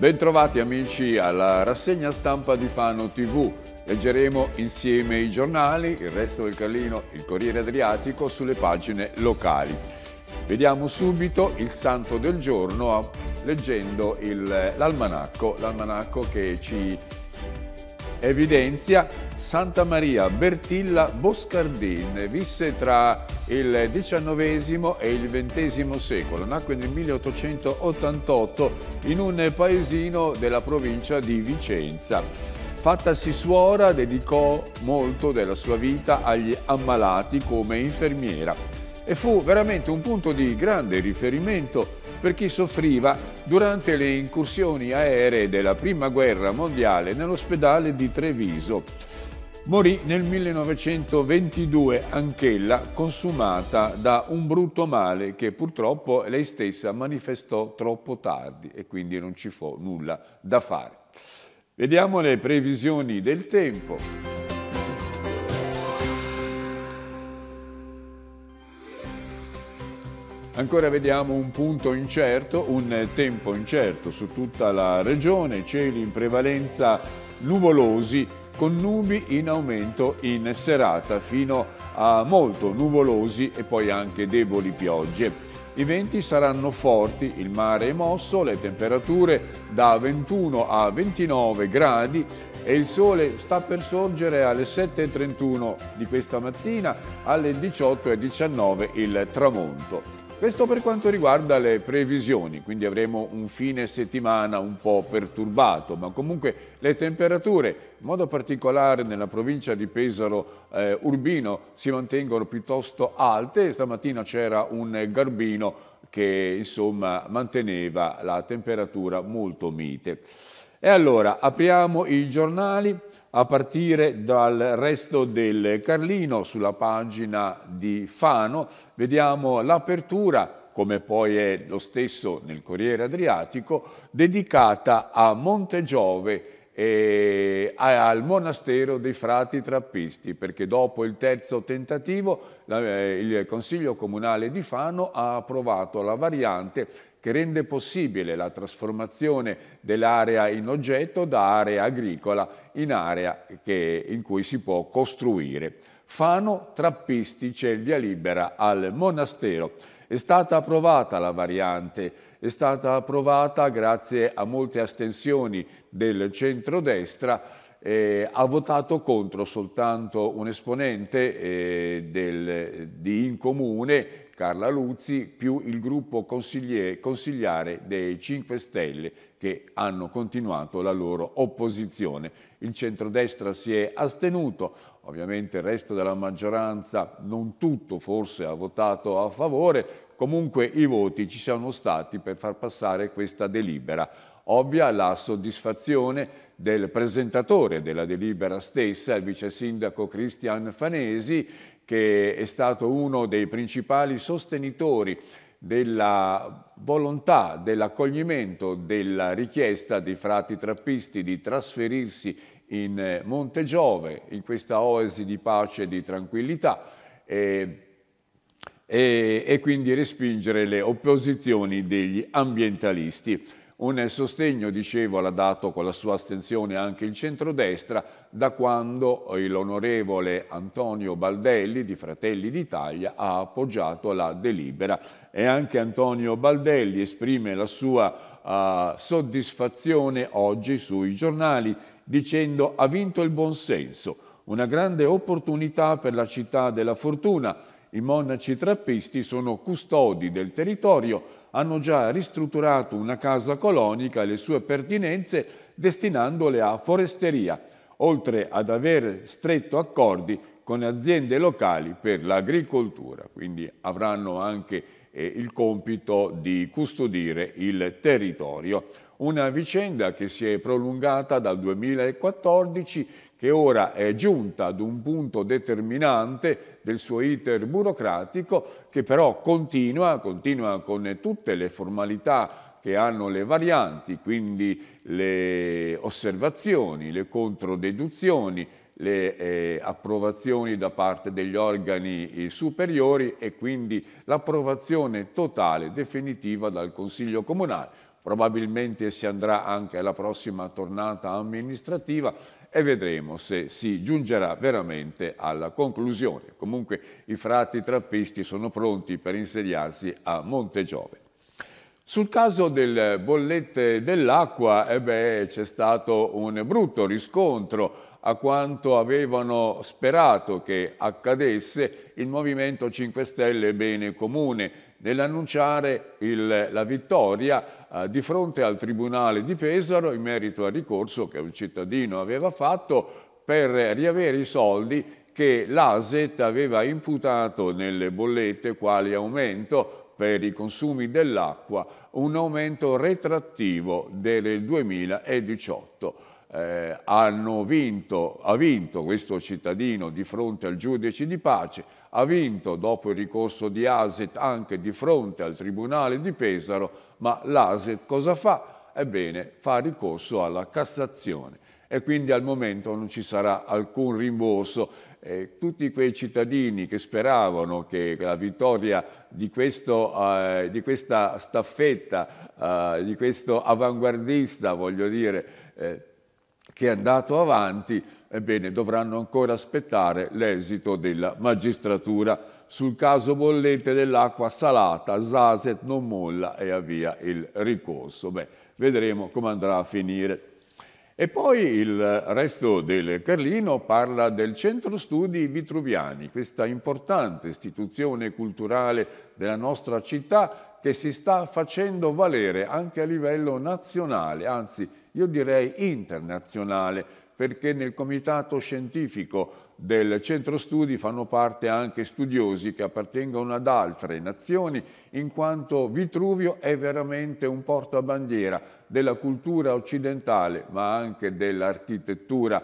Bentrovati amici alla rassegna stampa di Fano TV. Leggeremo insieme i giornali, il resto del Carlino, il Corriere Adriatico sulle pagine locali. Vediamo subito il santo del giorno leggendo l'almanacco, l'almanacco che ci evidenzia Santa Maria Bertilla Boscardin. Visse tra il XIX e il XX secolo. Nacque nel 1888 in un paesino della provincia di Vicenza. Fattasi suora dedicò molto della sua vita agli ammalati come infermiera e fu veramente un punto di grande riferimento per chi soffriva durante le incursioni aeree della Prima Guerra Mondiale nell'ospedale di Treviso. Morì nel 1922 anch'ella consumata da un brutto male che purtroppo lei stessa manifestò troppo tardi e quindi non ci fu nulla da fare. Vediamo le previsioni del tempo. Ancora vediamo un punto incerto, un tempo incerto su tutta la regione, cieli in prevalenza nuvolosi con nubi in aumento in serata fino a molto nuvolosi e poi anche deboli piogge. I venti saranno forti, il mare è mosso, le temperature da 21 a 29 gradi e il sole sta per sorgere alle 7.31 di questa mattina, alle 18.19 il tramonto. Questo per quanto riguarda le previsioni, quindi avremo un fine settimana un po' perturbato, ma comunque le temperature, in modo particolare nella provincia di Pesaro eh, Urbino, si mantengono piuttosto alte. Stamattina c'era un garbino che insomma manteneva la temperatura molto mite. E allora apriamo i giornali a partire dal resto del Carlino sulla pagina di Fano vediamo l'apertura come poi è lo stesso nel Corriere Adriatico dedicata a Montegiove e al monastero dei frati trappisti perché dopo il terzo tentativo eh, il Consiglio Comunale di Fano ha approvato la variante che rende possibile la trasformazione dell'area in oggetto da area agricola in area che, in cui si può costruire. Fano Trappisti c'è il via libera al monastero. È stata approvata la variante, è stata approvata grazie a molte astensioni del centrodestra, eh, ha votato contro soltanto un esponente eh, del, di Incomune Carla Luzzi, più il gruppo consigliare dei 5 Stelle che hanno continuato la loro opposizione. Il centrodestra si è astenuto, ovviamente il resto della maggioranza non tutto forse ha votato a favore, comunque i voti ci sono stati per far passare questa delibera. Ovvia la soddisfazione del presentatore della delibera stessa, il vice sindaco Cristian Fanesi, che è stato uno dei principali sostenitori della volontà, dell'accoglimento della richiesta dei frati trappisti di trasferirsi in eh, Monte Giove, in questa oasi di pace e di tranquillità, e, e, e quindi respingere le opposizioni degli ambientalisti. Un sostegno, dicevo, l'ha dato con la sua astensione anche il centrodestra da quando l'onorevole Antonio Baldelli di Fratelli d'Italia ha appoggiato la delibera e anche Antonio Baldelli esprime la sua uh, soddisfazione oggi sui giornali dicendo ha vinto il buonsenso, una grande opportunità per la città della fortuna i monaci trappisti sono custodi del territorio, hanno già ristrutturato una casa colonica e le sue pertinenze destinandole a foresteria, oltre ad aver stretto accordi con aziende locali per l'agricoltura, quindi avranno anche eh, il compito di custodire il territorio. Una vicenda che si è prolungata dal 2014 che ora è giunta ad un punto determinante del suo iter burocratico, che però continua, continua con tutte le formalità che hanno le varianti, quindi le osservazioni, le controdeduzioni, le eh, approvazioni da parte degli organi eh, superiori e quindi l'approvazione totale, definitiva dal Consiglio Comunale. Probabilmente si andrà anche alla prossima tornata amministrativa e vedremo se si giungerà veramente alla conclusione. Comunque i frati trappisti sono pronti per insediarsi a Montegiove. Sul caso delle bollette dell'acqua, eh c'è stato un brutto riscontro a quanto avevano sperato che accadesse il Movimento 5 Stelle Bene Comune, nell'annunciare la vittoria eh, di fronte al Tribunale di Pesaro in merito al ricorso che un cittadino aveva fatto per riavere i soldi che l'ASET aveva imputato nelle bollette quali aumento per i consumi dell'acqua, un aumento retrattivo del 2018. Eh, vinto, ha vinto questo cittadino di fronte al giudice di pace, ha vinto dopo il ricorso di Aset anche di fronte al Tribunale di Pesaro, ma l'Aset cosa fa? Ebbene, fa ricorso alla Cassazione e quindi al momento non ci sarà alcun rimborso. Eh, tutti quei cittadini che speravano che la vittoria di, questo, eh, di questa staffetta, eh, di questo avanguardista, voglio dire, eh, che è andato avanti, Ebbene, dovranno ancora aspettare l'esito della magistratura sul caso bollente dell'acqua salata. Zaset non molla e avvia il ricorso. Beh, vedremo come andrà a finire. E poi il resto del Carlino parla del Centro Studi Vitruviani, questa importante istituzione culturale della nostra città che si sta facendo valere anche a livello nazionale, anzi io direi internazionale perché nel comitato scientifico del centro studi fanno parte anche studiosi che appartengono ad altre nazioni, in quanto Vitruvio è veramente un portabandiera della cultura occidentale, ma anche dell'architettura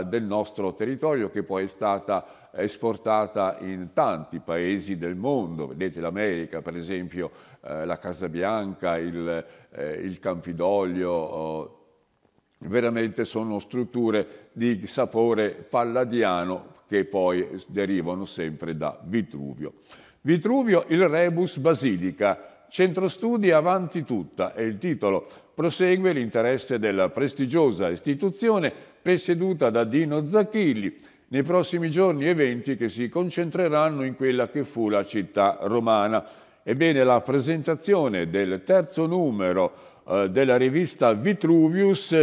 eh, del nostro territorio che poi è stata esportata in tanti paesi del mondo, vedete l'America per esempio, eh, la Casa Bianca, il, eh, il Campidoglio, oh, veramente sono strutture di sapore palladiano che poi derivano sempre da Vitruvio. Vitruvio il rebus basilica, centro studi avanti tutta e il titolo. Prosegue l'interesse della prestigiosa istituzione presieduta da Dino Zacchilli nei prossimi giorni eventi che si concentreranno in quella che fu la città romana. Ebbene, la presentazione del terzo numero eh, della rivista Vitruvius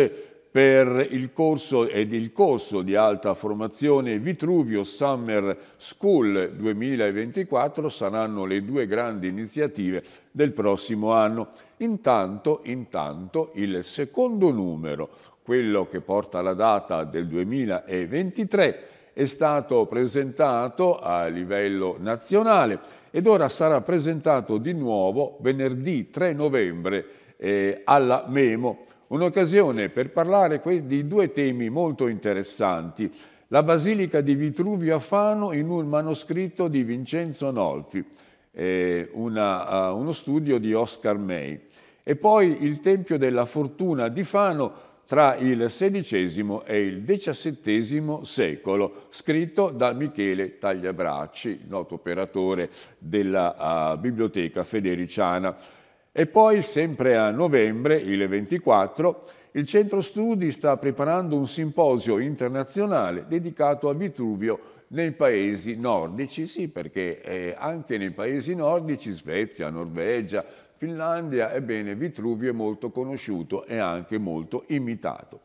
per il corso ed il corso di alta formazione Vitruvio Summer School 2024 saranno le due grandi iniziative del prossimo anno. Intanto, intanto il secondo numero, quello che porta la data del 2023, è stato presentato a livello nazionale ed ora sarà presentato di nuovo venerdì 3 novembre eh, alla Memo Un'occasione per parlare di due temi molto interessanti. La Basilica di Vitruvio a Fano in un manoscritto di Vincenzo Nolfi, eh, una, uh, uno studio di Oscar May. E poi il Tempio della Fortuna di Fano tra il XVI e il XVII secolo, scritto da Michele Tagliabracci, noto operatore della uh, Biblioteca Federiciana. E poi, sempre a novembre, il 24, il Centro Studi sta preparando un simposio internazionale dedicato a Vitruvio nei paesi nordici, sì, perché eh, anche nei paesi nordici, Svezia, Norvegia, Finlandia, ebbene Vitruvio è molto conosciuto e anche molto imitato.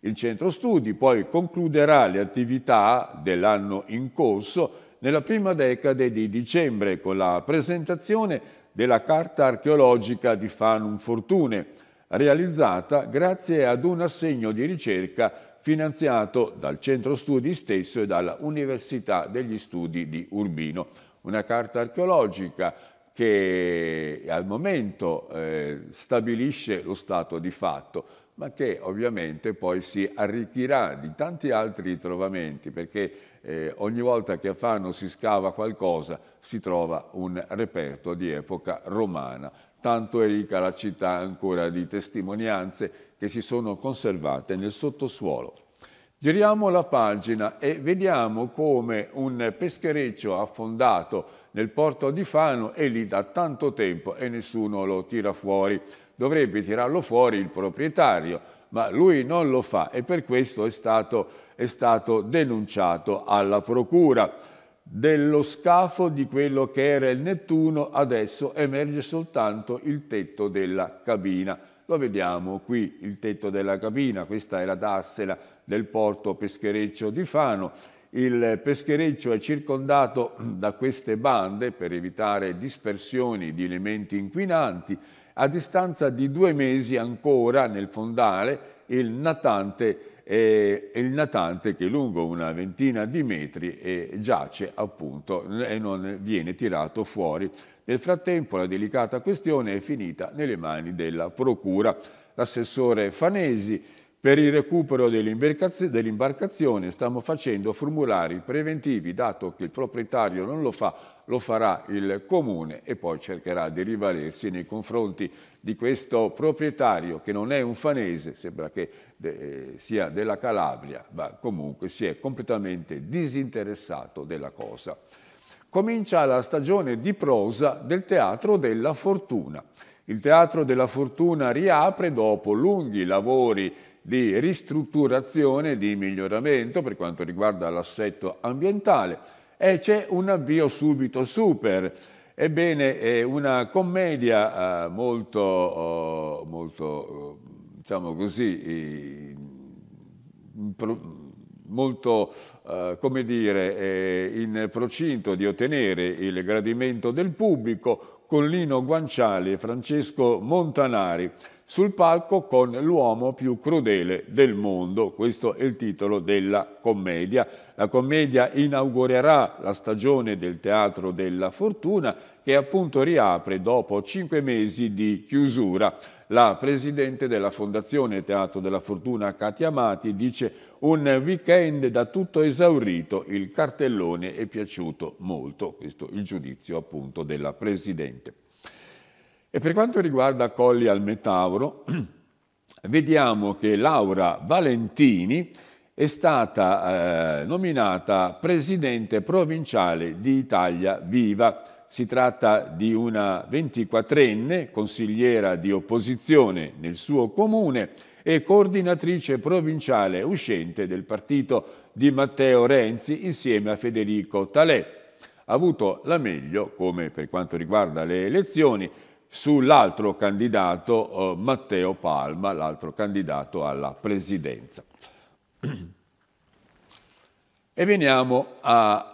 Il Centro Studi poi concluderà le attività dell'anno in corso nella prima decade di dicembre con la presentazione della carta archeologica di Fanum Fortune, realizzata grazie ad un assegno di ricerca finanziato dal centro studi stesso e dalla Università degli Studi di Urbino. Una carta archeologica che al momento eh, stabilisce lo stato di fatto, ma che ovviamente poi si arricchirà di tanti altri trovamenti, perché eh, ogni volta che a Fano si scava qualcosa si trova un reperto di epoca romana. Tanto è ricca la città ancora di testimonianze che si sono conservate nel sottosuolo. Giriamo la pagina e vediamo come un peschereccio affondato nel porto di Fano è lì da tanto tempo e nessuno lo tira fuori. Dovrebbe tirarlo fuori il proprietario, ma lui non lo fa e per questo è stato, è stato denunciato alla procura. Dello scafo di quello che era il Nettuno adesso emerge soltanto il tetto della cabina. Lo vediamo qui, il tetto della cabina, questa è la dassela del porto peschereccio di Fano. Il peschereccio è circondato da queste bande per evitare dispersioni di elementi inquinanti a distanza di due mesi ancora nel fondale il natante, eh, il natante che lungo una ventina di metri eh, giace appunto eh, e non viene tirato fuori. Nel frattempo la delicata questione è finita nelle mani della Procura. L'assessore Fanesi per il recupero dell'imbarcazione stiamo facendo formulari preventivi, dato che il proprietario non lo fa, lo farà il comune e poi cercherà di rivalersi nei confronti di questo proprietario che non è un fanese, sembra che de eh, sia della Calabria, ma comunque si è completamente disinteressato della cosa. Comincia la stagione di prosa del Teatro della Fortuna. Il Teatro della Fortuna riapre dopo lunghi lavori di ristrutturazione, di miglioramento per quanto riguarda l'assetto ambientale e c'è un avvio subito super. Ebbene, è una commedia eh, molto, oh, molto, eh, diciamo così, molto, eh, come dire, eh, in procinto di ottenere il gradimento del pubblico con Lino Guanciali e Francesco Montanari sul palco con l'uomo più crudele del mondo, questo è il titolo della commedia. La commedia inaugurerà la stagione del Teatro della Fortuna che appunto riapre dopo cinque mesi di chiusura la presidente della Fondazione Teatro della Fortuna, Katia Amati, dice un weekend da tutto esaurito, il cartellone è piaciuto molto, questo è il giudizio appunto della presidente. E per quanto riguarda Colli al Metauro, vediamo che Laura Valentini è stata eh, nominata presidente provinciale di Italia Viva si tratta di una 24enne consigliera di opposizione nel suo comune e coordinatrice provinciale uscente del partito di Matteo Renzi insieme a Federico Talè. Ha avuto la meglio, come per quanto riguarda le elezioni, sull'altro candidato eh, Matteo Palma, l'altro candidato alla presidenza. E veniamo a,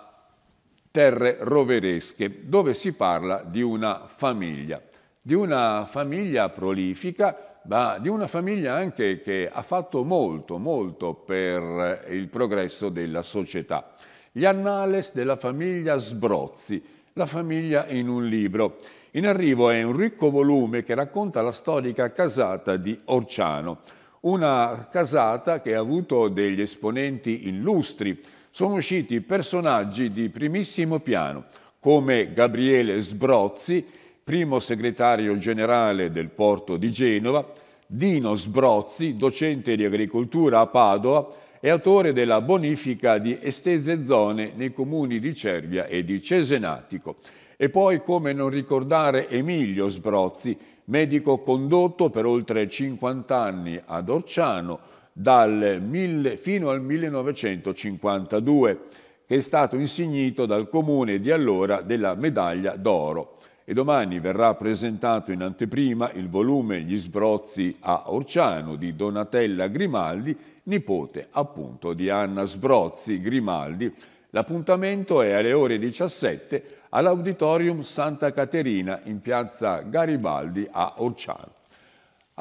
terre roveresche, dove si parla di una famiglia, di una famiglia prolifica, ma di una famiglia anche che ha fatto molto, molto per il progresso della società. Gli annales della famiglia Sbrozzi, la famiglia in un libro. In arrivo è un ricco volume che racconta la storica casata di Orciano, una casata che ha avuto degli esponenti illustri, sono usciti personaggi di primissimo piano, come Gabriele Sbrozzi, primo segretario generale del porto di Genova, Dino Sbrozzi, docente di agricoltura a Padova e autore della bonifica di estese zone nei comuni di Cervia e di Cesenatico. E poi come non ricordare Emilio Sbrozzi, medico condotto per oltre 50 anni ad Orciano, dal mille, fino al 1952, che è stato insignito dal comune di allora della medaglia d'oro. E domani verrà presentato in anteprima il volume Gli sbrozzi a Orciano di Donatella Grimaldi, nipote appunto di Anna Sbrozzi Grimaldi. L'appuntamento è alle ore 17 all'Auditorium Santa Caterina in piazza Garibaldi a Orciano.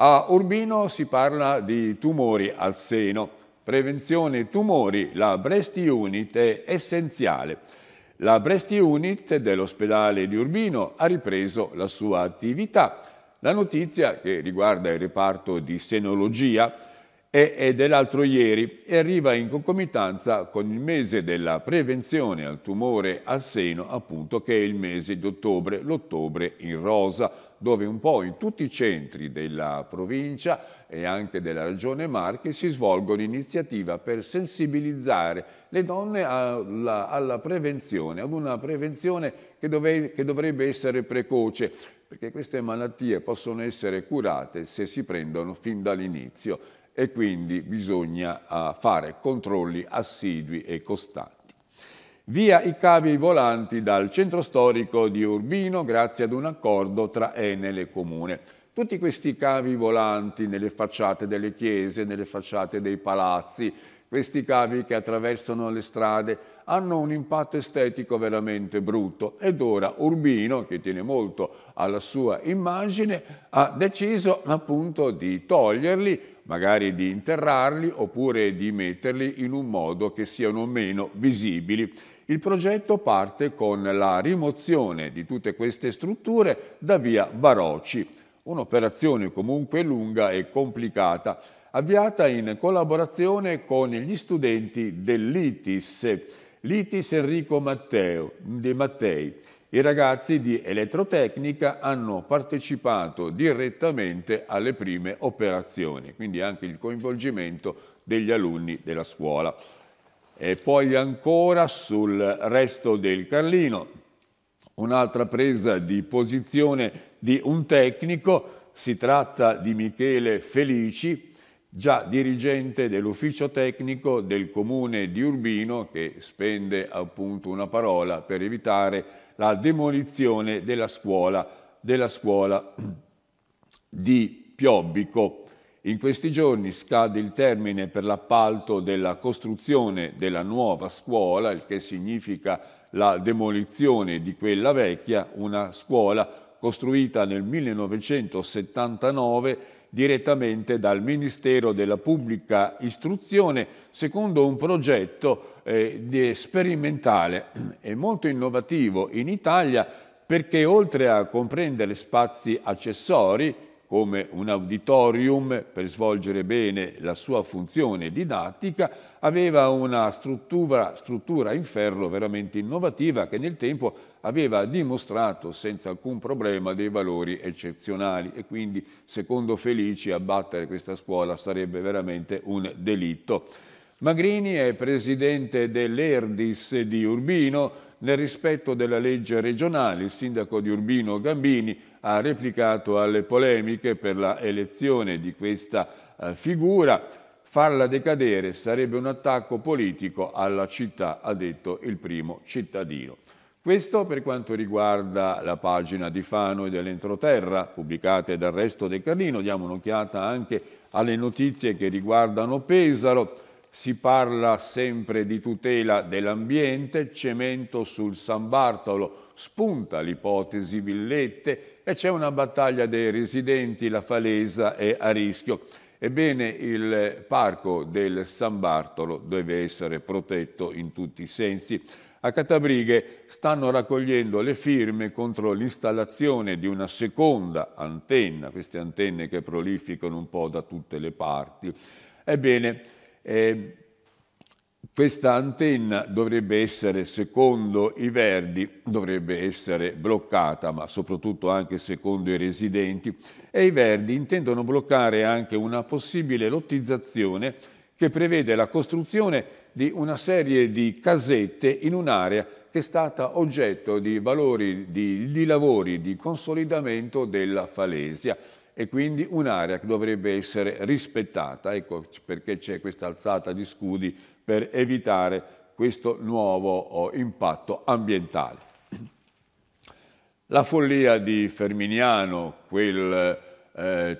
A Urbino si parla di tumori al seno. Prevenzione tumori, la Breast Unit è essenziale. La Breast Unit dell'ospedale di Urbino ha ripreso la sua attività. La notizia che riguarda il reparto di senologia è dell'altro ieri e arriva in concomitanza con il mese della prevenzione al tumore al seno, appunto che è il mese di ottobre, l'ottobre in rosa, dove un po' in tutti i centri della provincia e anche della regione Marche si svolgono iniziative per sensibilizzare le donne alla, alla prevenzione, ad una prevenzione che, dove, che dovrebbe essere precoce, perché queste malattie possono essere curate se si prendono fin dall'inizio e quindi bisogna ah, fare controlli assidui e costanti via i cavi volanti dal centro storico di Urbino grazie ad un accordo tra Enel e Comune. Tutti questi cavi volanti nelle facciate delle chiese, nelle facciate dei palazzi, questi cavi che attraversano le strade hanno un impatto estetico veramente brutto ed ora Urbino, che tiene molto alla sua immagine, ha deciso appunto di toglierli, magari di interrarli oppure di metterli in un modo che siano meno visibili. Il progetto parte con la rimozione di tutte queste strutture da via Barocci, un'operazione comunque lunga e complicata, avviata in collaborazione con gli studenti dell'ITIS, l'ITIS Enrico Matteo, De Mattei. I ragazzi di elettrotecnica hanno partecipato direttamente alle prime operazioni, quindi anche il coinvolgimento degli alunni della scuola e poi ancora sul resto del Carlino. Un'altra presa di posizione di un tecnico, si tratta di Michele Felici, già dirigente dell'ufficio tecnico del comune di Urbino che spende appunto una parola per evitare la demolizione della scuola, della scuola di Piobbico. In questi giorni scade il termine per l'appalto della costruzione della nuova scuola, il che significa la demolizione di quella vecchia, una scuola costruita nel 1979 direttamente dal Ministero della Pubblica Istruzione secondo un progetto eh, sperimentale e molto innovativo in Italia perché oltre a comprendere spazi accessori come un auditorium per svolgere bene la sua funzione didattica, aveva una struttura, struttura, in ferro veramente innovativa che nel tempo aveva dimostrato senza alcun problema dei valori eccezionali e quindi secondo Felici abbattere questa scuola sarebbe veramente un delitto. Magrini è presidente dell'Erdis di Urbino. Nel rispetto della legge regionale, il sindaco di Urbino Gambini ha replicato alle polemiche per la elezione di questa eh, figura. Farla decadere sarebbe un attacco politico alla città, ha detto il primo cittadino. Questo per quanto riguarda la pagina di Fano e dell'entroterra, pubblicate dal resto del Carlino. Diamo un'occhiata anche alle notizie che riguardano Pesaro si parla sempre di tutela dell'ambiente, cemento sul San Bartolo, spunta l'ipotesi Villette e c'è una battaglia dei residenti, la Falesa è a rischio. Ebbene, il parco del San Bartolo deve essere protetto in tutti i sensi. A Catabrighe stanno raccogliendo le firme contro l'installazione di una seconda antenna, queste antenne che prolificano un po' da tutte le parti. Ebbene, eh, questa antenna dovrebbe essere, secondo i Verdi, dovrebbe essere bloccata, ma soprattutto anche secondo i residenti, e i Verdi intendono bloccare anche una possibile lottizzazione che prevede la costruzione di una serie di casette in un'area che è stata oggetto di, valori, di, di lavori di consolidamento della Falesia e quindi un'area che dovrebbe essere rispettata, ecco perché c'è questa alzata di scudi per evitare questo nuovo oh, impatto ambientale. La follia di Ferminiano, quel, eh,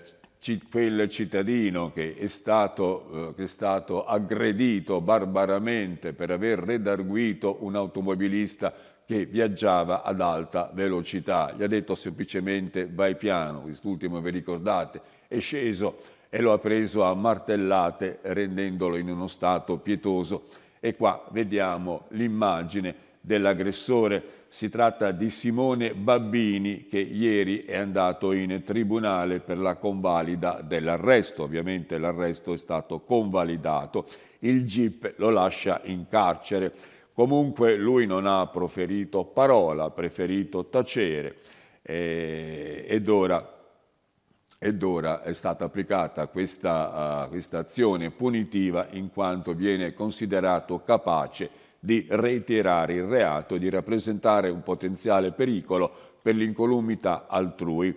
quel cittadino che è, stato, eh, che è, stato, aggredito barbaramente per aver redarguito un automobilista che viaggiava ad alta velocità. Gli ha detto semplicemente vai piano, quest'ultimo vi ricordate, è sceso e lo ha preso a martellate rendendolo in uno stato pietoso. E qua vediamo l'immagine dell'aggressore. Si tratta di Simone Babbini che ieri è andato in tribunale per la convalida dell'arresto. Ovviamente l'arresto è stato convalidato. Il GIP lo lascia in carcere. Comunque lui non ha proferito parola, ha preferito tacere eh, ed, ora, ed, ora, è stata applicata questa, uh, questa azione punitiva in quanto viene considerato capace di reiterare il reato e di rappresentare un potenziale pericolo per l'incolumità altrui,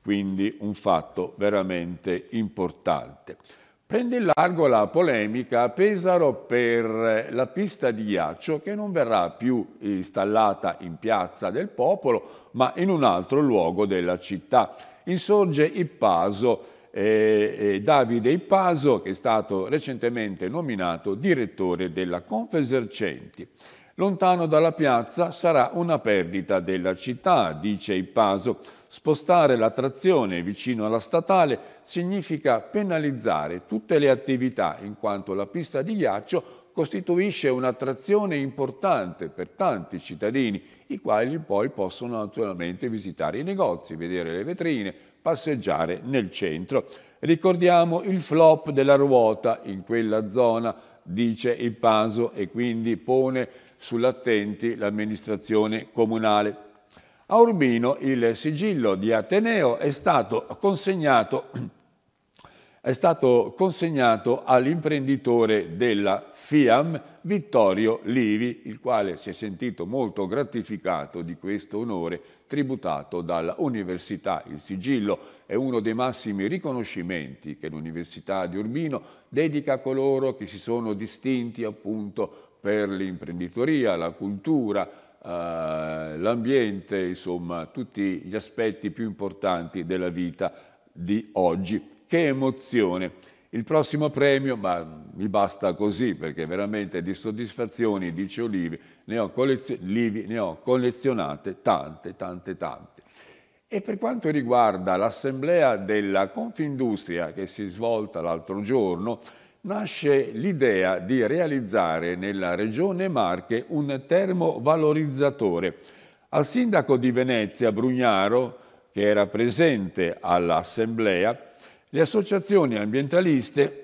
quindi un fatto veramente importante. Prende in largo la polemica a Pesaro per la pista di ghiaccio che non verrà più installata in Piazza del Popolo ma in un altro luogo della città. Insorge Ippaso, eh, eh Davide Ippaso che è stato recentemente nominato direttore della Confesercenti. Lontano dalla piazza sarà una perdita della città, dice Ippaso Spostare la trazione vicino alla statale significa penalizzare tutte le attività, in quanto la pista di ghiaccio costituisce un'attrazione importante per tanti cittadini, i quali poi possono naturalmente visitare i negozi, vedere le vetrine, passeggiare nel centro. Ricordiamo il flop della ruota in quella zona, dice il Paso, e quindi pone sull'attenti l'amministrazione comunale. A Urbino il sigillo di Ateneo è stato consegnato, consegnato all'imprenditore della FIAM Vittorio Livi, il quale si è sentito molto gratificato di questo onore tributato dall'università. Il sigillo è uno dei massimi riconoscimenti che l'Università di Urbino dedica a coloro che si sono distinti appunto per l'imprenditoria, la cultura, eh, l'ambiente, insomma tutti gli aspetti più importanti della vita di oggi. Che emozione! Il prossimo premio, ma mi basta così perché veramente di soddisfazioni, dice Olivi, ne ho, Livi, ne ho collezionate tante, tante, tante. E per quanto riguarda l'assemblea della Confindustria che si è svolta l'altro giorno, nasce l'idea di realizzare nella regione Marche un termovalorizzatore. Al sindaco di Venezia, Brugnaro, che era presente all'assemblea, le associazioni ambientaliste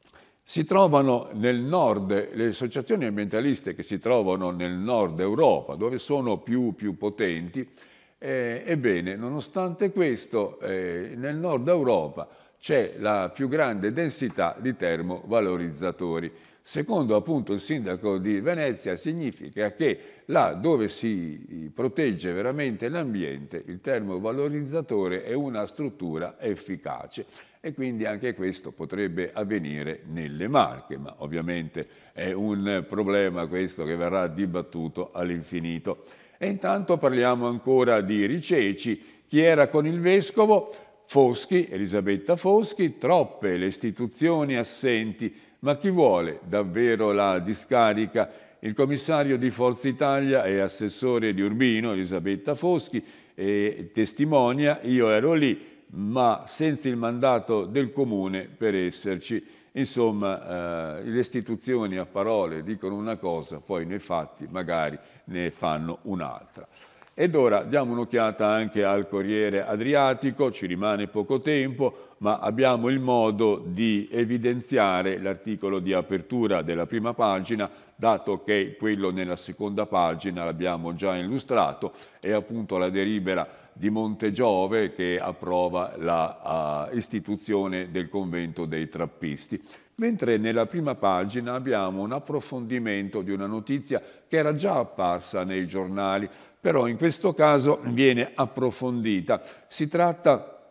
si trovano nel nord, le associazioni ambientaliste che si trovano nel nord Europa, dove sono più, più potenti, eh, ebbene, nonostante questo, eh, nel nord Europa c'è la più grande densità di termovalorizzatori. Secondo appunto il sindaco di Venezia significa che là dove si protegge veramente l'ambiente il termovalorizzatore è una struttura efficace e quindi anche questo potrebbe avvenire nelle Marche, ma ovviamente è un problema questo che verrà dibattuto all'infinito. E intanto parliamo ancora di riceci. Chi era con il vescovo? Foschi, Elisabetta Foschi, troppe le istituzioni assenti, ma chi vuole davvero la discarica? Il commissario di Forza Italia e assessore di Urbino, Elisabetta Foschi, testimonia, io ero lì, ma senza il mandato del comune per esserci. Insomma, eh, le istituzioni a parole dicono una cosa, poi nei fatti magari ne fanno un'altra. Ed ora diamo un'occhiata anche al Corriere Adriatico, ci rimane poco tempo, ma abbiamo il modo di evidenziare l'articolo di apertura della prima pagina, dato che quello nella seconda pagina l'abbiamo già illustrato, è appunto la delibera di Montegiove che approva l'istituzione eh, uh, del convento dei trappisti mentre nella prima pagina abbiamo un approfondimento di una notizia che era già apparsa nei giornali però in questo caso viene approfondita. Si tratta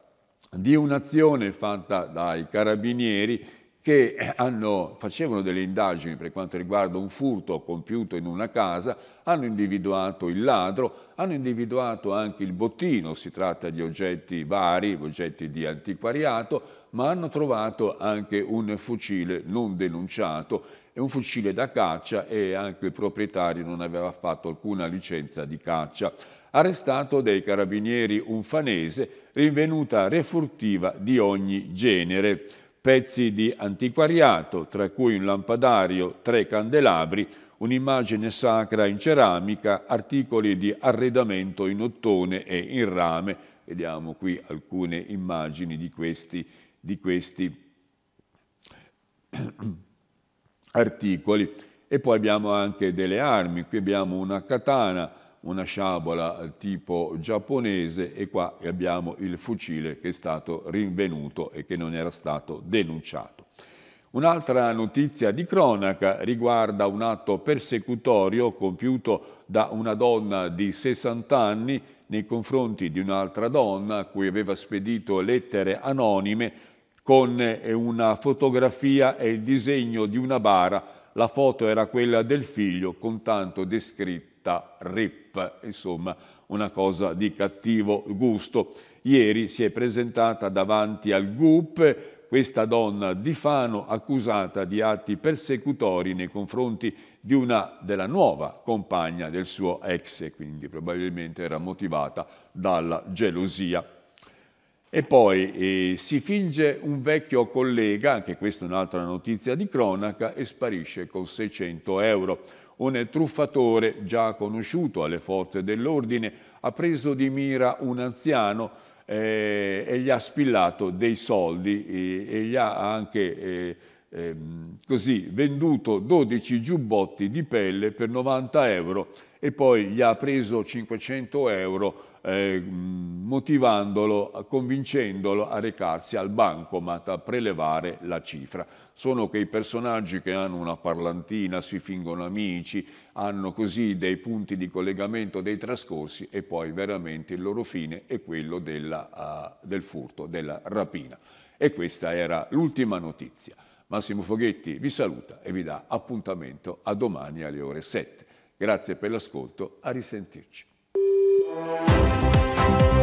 di un'azione fatta dai carabinieri che hanno, facevano delle indagini per quanto riguarda un furto compiuto in una casa, hanno individuato il ladro, hanno individuato anche il bottino, si tratta di oggetti vari, oggetti di antiquariato, ma hanno trovato anche un fucile non denunciato è un fucile da caccia e anche il proprietario non aveva fatto alcuna licenza di caccia. Arrestato dai carabinieri un fanese, rinvenuta refurtiva di ogni genere. Pezzi di antiquariato, tra cui un lampadario, tre candelabri, un'immagine sacra in ceramica, articoli di arredamento in ottone e in rame. Vediamo qui alcune immagini di questi. Di questi. articoli. E poi abbiamo anche delle armi, qui abbiamo una katana, una sciabola tipo giapponese e qua abbiamo il fucile che è stato rinvenuto e che non era stato denunciato. Un'altra notizia di cronaca riguarda un atto persecutorio compiuto da una donna di 60 anni nei confronti di un'altra donna a cui aveva spedito lettere anonime con eh, una fotografia e il disegno di una bara. La foto era quella del figlio con tanto descritta rip, insomma una cosa di cattivo gusto. Ieri si è presentata davanti al GUP questa donna di Fano accusata di atti persecutori nei confronti di una della nuova compagna del suo ex, quindi probabilmente era motivata dalla gelosia. E poi eh, si finge un vecchio collega, anche questa è un'altra notizia di cronaca, e sparisce con 600 euro. Un truffatore già conosciuto alle forze dell'ordine ha preso di mira un anziano eh, e gli ha spillato dei soldi eh, e gli ha anche eh, ehm, così venduto 12 giubbotti di pelle per 90 euro e poi gli ha preso 500 euro eh, motivandolo, convincendolo a recarsi al bancomat a prelevare la cifra. Sono quei personaggi che hanno una parlantina, si fingono amici, hanno così dei punti di collegamento dei trascorsi e poi veramente il loro fine è quello della, uh, del furto, della rapina. E questa era l'ultima notizia. Massimo Foghetti vi saluta e vi dà appuntamento a domani alle ore 7. Grazie per l'ascolto, a risentirci.